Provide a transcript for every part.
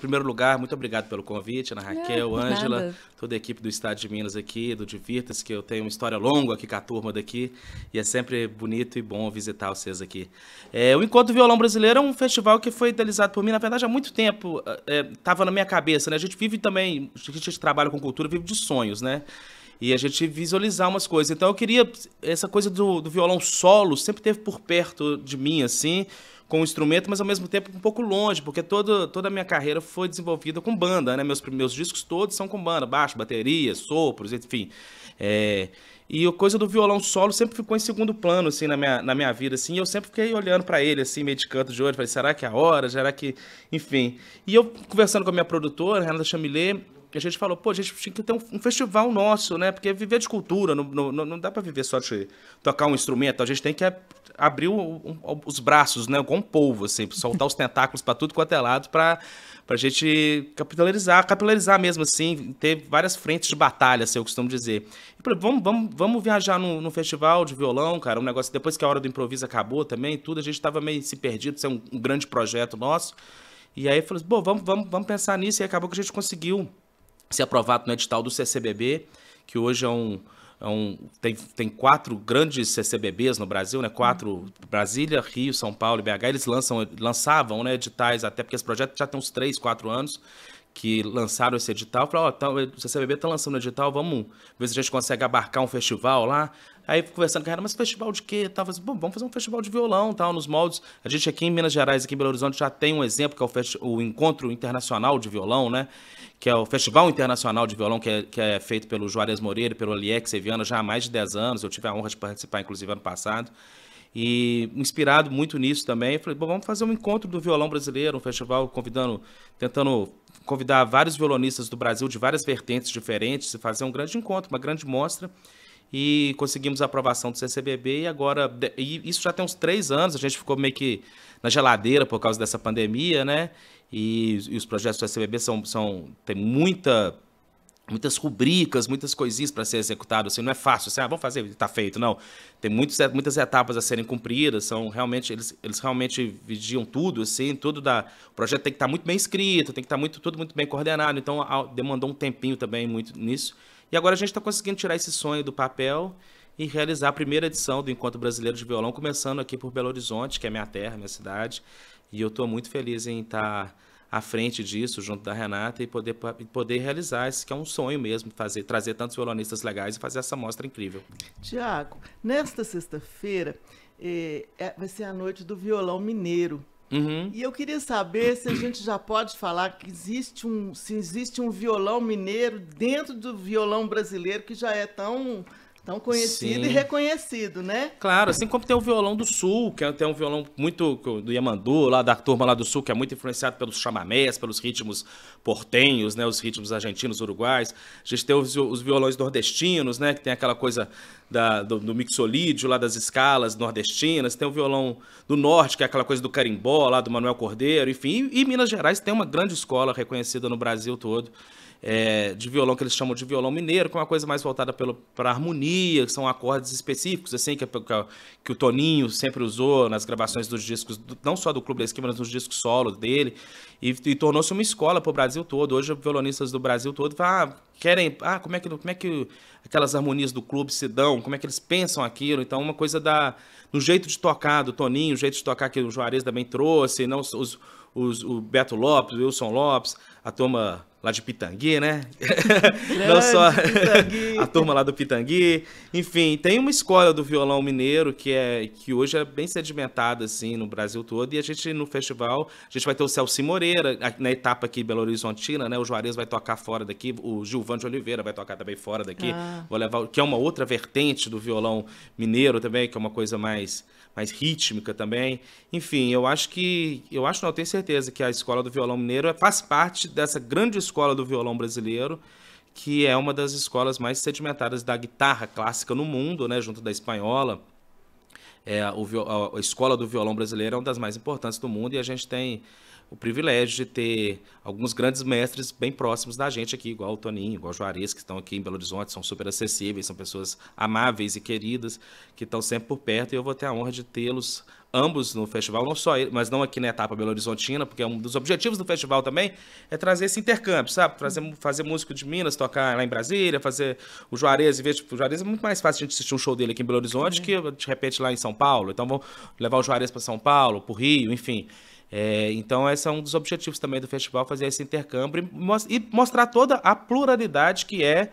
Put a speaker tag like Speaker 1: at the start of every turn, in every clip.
Speaker 1: Em primeiro lugar, muito obrigado pelo convite, Ana Raquel, é, Ângela, toda a equipe do Estado de Minas aqui, do Divirtas, que eu tenho uma história longa aqui com a turma daqui, e é sempre bonito e bom visitar vocês aqui. É, o Encontro Violão Brasileiro é um festival que foi idealizado por mim, na verdade, há muito tempo, estava é, é na minha cabeça, né? A gente vive também, a gente trabalha com cultura, vive de sonhos, né? e a gente visualizar umas coisas. Então eu queria. Essa coisa do, do violão solo sempre teve por perto de mim, assim, com o instrumento, mas ao mesmo tempo um pouco longe, porque toda, toda a minha carreira foi desenvolvida com banda, né? Meus primeiros discos todos são com banda, baixo, bateria, sopros, enfim. É, e a coisa do violão solo sempre ficou em segundo plano, assim, na minha, na minha vida, assim. E eu sempre fiquei olhando para ele, assim, meio de canto de olho. Falei, será que é a hora? Será que... Enfim. E eu, conversando com a minha produtora, Renata Chamillet, que a gente falou, pô, a gente tinha que ter um, um festival nosso, né? Porque viver de cultura, não, não dá para viver só de tocar um instrumento, a gente tem que ab abrir o, os braços, né? Com um povo, assim, soltar os tentáculos para tudo quanto é lado, para a gente capitalizar, capitalizar mesmo, assim, ter várias frentes de batalha, assim, eu costumo dizer. E, exemplo, vamos, vamos, vamos viajar num, num, festival de violão, cara, um negócio, depois que a hora do improviso acabou também, tudo, a gente tava meio se perdido, isso é um, um grande projeto nosso. E aí falou assim, pô, vamos, vamos, vamos pensar nisso. E acabou que a gente conseguiu se aprovado no edital do CCBB, que hoje é um, é um, tem, tem quatro grandes CCBBs no Brasil, né? Quatro, Brasília, Rio, São Paulo e BH, eles lançam, lançavam né, editais, até porque esse projeto já tem uns três, quatro anos que lançaram esse edital, falaram, ó, oh, tá, o CCBB está lançando o edital, vamos ver se a gente consegue abarcar um festival lá. Aí conversando com ela, mas festival de quê? Tava assim, vamos fazer um festival de violão, tal, nos moldes. A gente aqui em Minas Gerais, aqui em Belo Horizonte, já tem um exemplo que é o, Festi o Encontro Internacional de Violão, né? Que é o Festival Internacional de Violão, que é, que é feito pelo Juarez Moreira, pelo Aliex Seviano, já há mais de 10 anos. Eu tive a honra de participar, inclusive, ano passado. E inspirado muito nisso também, falei, bom, vamos fazer um encontro do violão brasileiro, um festival convidando, tentando convidar vários violonistas do Brasil de várias vertentes diferentes e fazer um grande encontro, uma grande mostra e conseguimos a aprovação do CCBB e agora e isso já tem uns três anos a gente ficou meio que na geladeira por causa dessa pandemia né e, e os projetos do CCBB são são tem muita muitas rubricas, muitas coisinhas para ser executado, assim, não é fácil, assim, ah, vamos fazer, está feito, não. Tem muitos, é, muitas etapas a serem cumpridas, são realmente, eles, eles realmente vigiam tudo, assim, tudo da, o projeto tem que estar tá muito bem escrito, tem que estar tá muito, tudo muito bem coordenado, então a, demandou um tempinho também muito nisso, e agora a gente está conseguindo tirar esse sonho do papel e realizar a primeira edição do Encontro Brasileiro de Violão, começando aqui por Belo Horizonte, que é minha terra, minha cidade. E eu estou muito feliz em estar tá à frente disso, junto da Renata, e poder, poder realizar esse que é um sonho mesmo, fazer trazer tantos violonistas legais e fazer essa mostra incrível.
Speaker 2: Tiago, nesta sexta-feira eh, é, vai ser a noite do violão mineiro. Uhum. E eu queria saber se a gente já pode falar que existe um, se existe um violão mineiro dentro do violão brasileiro que já é tão é um conhecido Sim. e reconhecido, né?
Speaker 1: Claro, assim como tem o violão do Sul, que é um violão muito do Yamandu, lá da turma lá do Sul, que é muito influenciado pelos chamamés, pelos ritmos portenhos, né? Os ritmos argentinos, uruguais. A gente tem os, os violões nordestinos, né? Que tem aquela coisa da, do, do, mixolídio lá das escalas nordestinas. Tem o violão do norte, que é aquela coisa do carimbó lá do Manuel Cordeiro, enfim. E, e Minas Gerais tem uma grande escola reconhecida no Brasil todo é, de violão que eles chamam de violão mineiro, que é uma coisa mais voltada para harmonia, que são acordes específicos, assim, que, é, é, que, o Toninho sempre usou nas gravações dos discos, não só do Clube da Esquina, mas nos discos solo dele, e, e tornou-se uma escola para o Brasil todo. Hoje, violonistas do Brasil todo falam, ah, querem, ah, como é que, como é que aquelas harmonias do clube se dão, como é que eles pensam aquilo, então uma coisa da, do jeito de tocar do Toninho, o jeito de tocar que o Juarez também trouxe, não os, os o Beto Lopes, o Wilson Lopes, a turma lá de Pitangui, né? Não só a turma lá do Pitangui. Enfim, tem uma escola do violão mineiro que é que hoje é bem sedimentada assim no Brasil todo e a gente no festival, a gente vai ter o Celso Moreira na etapa aqui Belo Horizontina, né? O Juarez vai tocar fora daqui, o Gilvan de Oliveira vai tocar também fora daqui. Ah. Vou levar, que é uma outra vertente do violão mineiro também, que é uma coisa mais mais rítmica também. Enfim, eu acho que eu acho não eu tenho certeza que a escola do violão mineiro faz parte dessa grande escola do violão brasileiro, que é uma das escolas mais sedimentadas da guitarra clássica no mundo, né, junto da espanhola. É, o, a escola do violão brasileiro é uma das mais importantes do mundo e a gente tem o privilégio de ter alguns grandes mestres bem próximos da gente aqui, igual o Toninho, igual o Juarez, que estão aqui em Belo Horizonte, são super acessíveis, são pessoas amáveis e queridas, que estão sempre por perto, e eu vou ter a honra de tê-los ambos no festival, não só ele, mas não aqui na etapa Belo Horizontina, porque é um dos objetivos do festival também é trazer esse intercâmbio, sabe? Trazer, fazer músico de Minas, tocar lá em Brasília, fazer o Juarez, em vez de, o Juarez é muito mais fácil a gente assistir um show dele aqui em Belo Horizonte é. que de repente lá em São Paulo. Então vamos levar o Juarez para São Paulo, para o Rio, enfim. É, então, esse é um dos objetivos também do festival, fazer esse intercâmbio e mostrar toda a pluralidade que é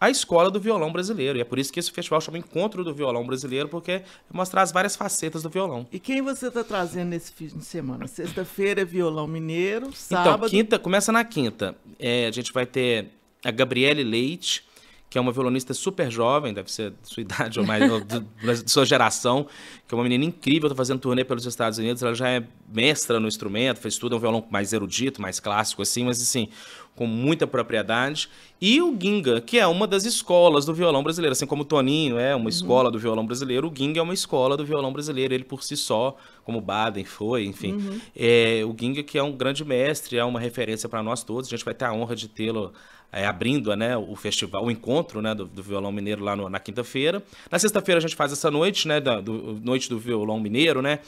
Speaker 1: a escola do violão brasileiro. E é por isso que esse festival chama Encontro do Violão Brasileiro, porque é mostrar as várias facetas do violão. E quem você está trazendo nesse fim de semana? Sexta-feira, é violão mineiro, então, sábado... Então, quinta, começa na quinta. É, a gente vai ter a Gabriele Leite, que é uma violonista super jovem, deve ser da sua idade ou mais, ou da sua geração, que é uma menina incrível, está fazendo turnê pelos Estados Unidos, ela já é mestra no instrumento, fez tudo, é um violão mais erudito, mais clássico assim, mas assim, com muita propriedade. E o Ginga, que é uma das escolas do violão brasileiro, assim como o Toninho é uma uhum. escola do violão brasileiro, o Ginga é uma escola do violão brasileiro, ele por si só, como Baden foi, enfim. Uhum. É, o Ginga que é um grande mestre, é uma referência para nós todos, a gente vai ter a honra de tê-lo é, abrindo né, o festival, o encontro né, do, do violão mineiro lá no, na quinta-feira. Na sexta-feira a gente faz essa noite, né, da do, noite do violão mineiro, né?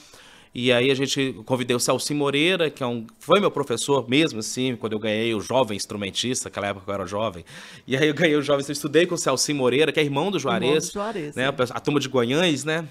Speaker 1: E aí a gente convidei o Celci Moreira, que é um, foi meu professor mesmo, assim, quando eu ganhei o jovem instrumentista, naquela época que eu era jovem. E aí eu ganhei o jovem, eu estudei com o Celci Moreira, que é irmão do Juarez. Irmão do Juarez né? É. A turma de Goiânia, né?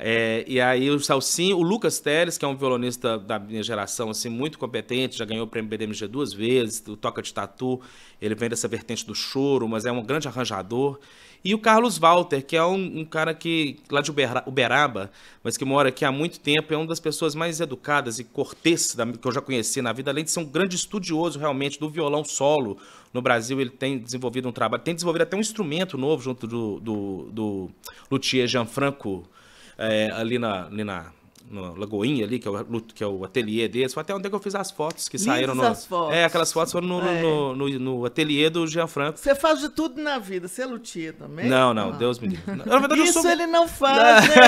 Speaker 1: É, e aí o Salsinho, o Lucas Teles, que é um violonista da minha geração, assim, muito competente, já ganhou o prêmio BDMG duas vezes, o Toca de Tatu, ele vem dessa vertente do choro, mas é um grande arranjador. E o Carlos Walter, que é um, um cara que, lá de Uberaba, mas que mora aqui há muito tempo, é uma das pessoas mais educadas e cortês da, que eu já conheci na vida, além de ser um grande estudioso realmente do violão solo. No Brasil ele tem desenvolvido um trabalho, tem desenvolvido até um instrumento novo junto do, do, do Luthier Gianfranco Franco é, ali na, ali na no Lagoinha ali, que é o, que é o ateliê deles. Foi até onde é que eu fiz as fotos que saíram no. As fotos. É, aquelas fotos foram no, é. no, no, no, ateliê do Jean Franco. Você
Speaker 2: faz de tudo na vida, você é lutia também? Não, não, ah.
Speaker 1: Deus me livre. Isso sou... ele não faz, né?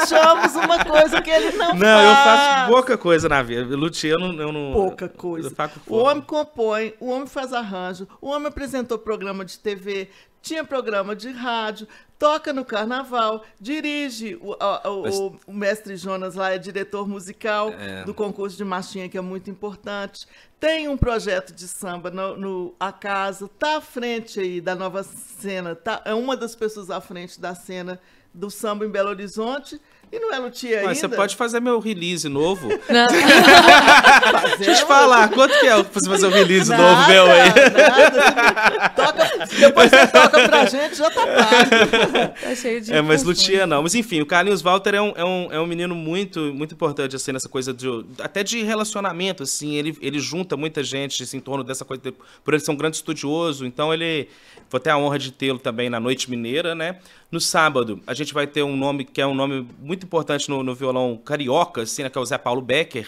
Speaker 1: Achamos uma coisa
Speaker 2: que ele não, não faz. Não, eu faço
Speaker 1: pouca coisa na vida. Lutia eu não. Eu não pouca coisa. o
Speaker 2: homem compõe, o homem faz arranjo, o homem apresentou programa de TV, tinha programa de rádio, toca no carnaval, dirige. O, o, o, o mestre Jonas lá é diretor musical é... do concurso de marchinha, que é muito importante. Tem um projeto de samba no, no A Casa, tá à frente aí da nova cena, tá, é uma das pessoas à frente da cena do samba em Belo Horizonte e não é luthier ainda? Mas você pode
Speaker 1: fazer meu release novo. Não. Deixa eu te falar, quanto que é pra você fazer um release nada, novo meu aí? Nada, toca, depois você toca pra gente, já tá pago. tá cheio de... É, mas luthier não. Mas enfim, o Carlinhos Walter é um, é um, é um menino muito, muito importante, assim, nessa coisa de... Até de relacionamento, assim. Ele, ele junta muita gente assim, em torno dessa coisa. por ele ser um grande estudioso, então ele... Vou ter a honra de tê-lo também na Noite Mineira, né? No sábado, a gente vai ter um nome que é um nome muito muito importante no, no violão carioca, assim, né, que é o Zé Paulo Becker,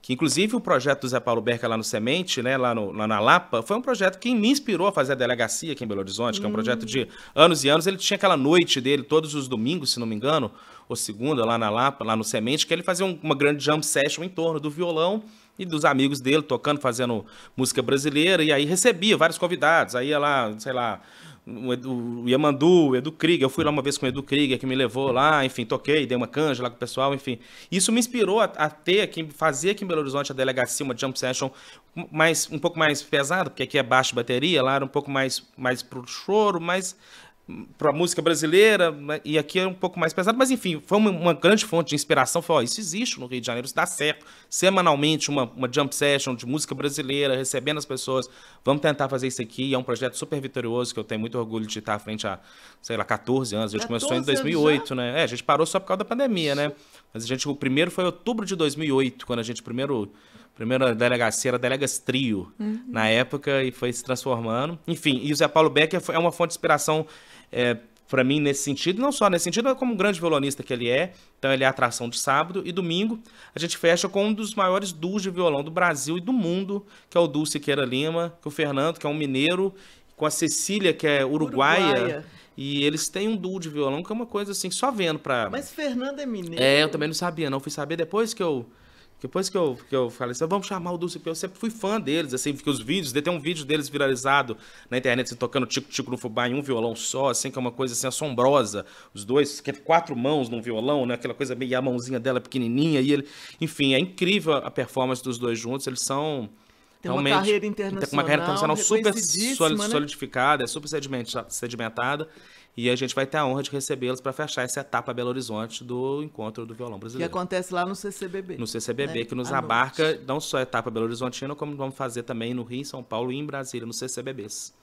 Speaker 1: que inclusive o projeto do Zé Paulo Becker lá no Semente, né, lá, no, lá na Lapa, foi um projeto que me inspirou a fazer a delegacia aqui em Belo Horizonte, que é um projeto de anos e anos. Ele tinha aquela noite dele, todos os domingos, se não me engano, ou segunda, lá na Lapa, lá no Semente, que ele fazia um, uma grande jam session em torno do violão e dos amigos dele, tocando, fazendo música brasileira, e aí recebia vários convidados, aí ia lá, sei lá, o Yamandu, o Edu Krieger, eu fui lá uma vez com o Edu Krieger que me levou lá, enfim, toquei, dei uma canja lá com o pessoal, enfim. Isso me inspirou a, a ter aqui, fazer aqui em Belo Horizonte a delegacia, uma jump session mais, um pouco mais pesada, porque aqui é baixo bateria, lá era um pouco mais, mais pro choro, mas para música brasileira, né, e aqui é um pouco mais pesado, mas enfim, foi uma, uma grande fonte de inspiração. Foi, ó, isso existe no Rio de Janeiro, isso dá certo. Semanalmente, uma, uma jump session de música brasileira, recebendo as pessoas. Vamos tentar fazer isso aqui. É um projeto super vitorioso que eu tenho muito orgulho de estar à frente há, sei lá, 14 anos. A gente começou em 2008, né? É, a gente parou só por causa da pandemia, né? Mas a gente, o primeiro foi em outubro de 2008, quando a gente primeiro primeira delegacia era Delegas Trio, uhum. na época, e foi se transformando. Enfim, e o Zé Paulo Becker é uma fonte de inspiração é, para mim nesse sentido, não só nesse sentido, mas como um grande violonista que ele é. Então ele é atração de sábado e domingo. A gente fecha com um dos maiores duos de violão do Brasil e do mundo, que é o Dulce Queira Lima, que é o Fernando, que é um mineiro, com a Cecília, que é uruguaia. uruguaia. E eles têm um duo de violão que é uma coisa assim, só vendo pra. Mas
Speaker 2: Fernando é mineiro. É, eu
Speaker 1: também não sabia, não. Fui saber depois que eu depois que eu, que eu falei assim, vamos chamar o Dulce P. Eu sempre fui fã deles, assim, porque os vídeos, tem um vídeo deles viralizado na internet, assim, tocando tico-tico no fubá em um violão só, assim, que é uma coisa, assim, assombrosa. Os dois, que é quatro mãos num violão, né? Aquela coisa meio, a mãozinha dela é pequenininha e ele... Enfim, é incrível a performance dos dois juntos, eles são é tem uma carreira internacional. Tem uma carreira internacional super né? solidificada, né? super sedimentada. E a gente vai ter a honra de recebê-los para fechar essa etapa Belo Horizonte do encontro do violão brasileiro. Que acontece lá no CCBB. No CCBB, né? que nos abarca noite. não só a etapa Belo Horizontina, como vamos fazer também no Rio, em São Paulo e em Brasília, nos CCBBs.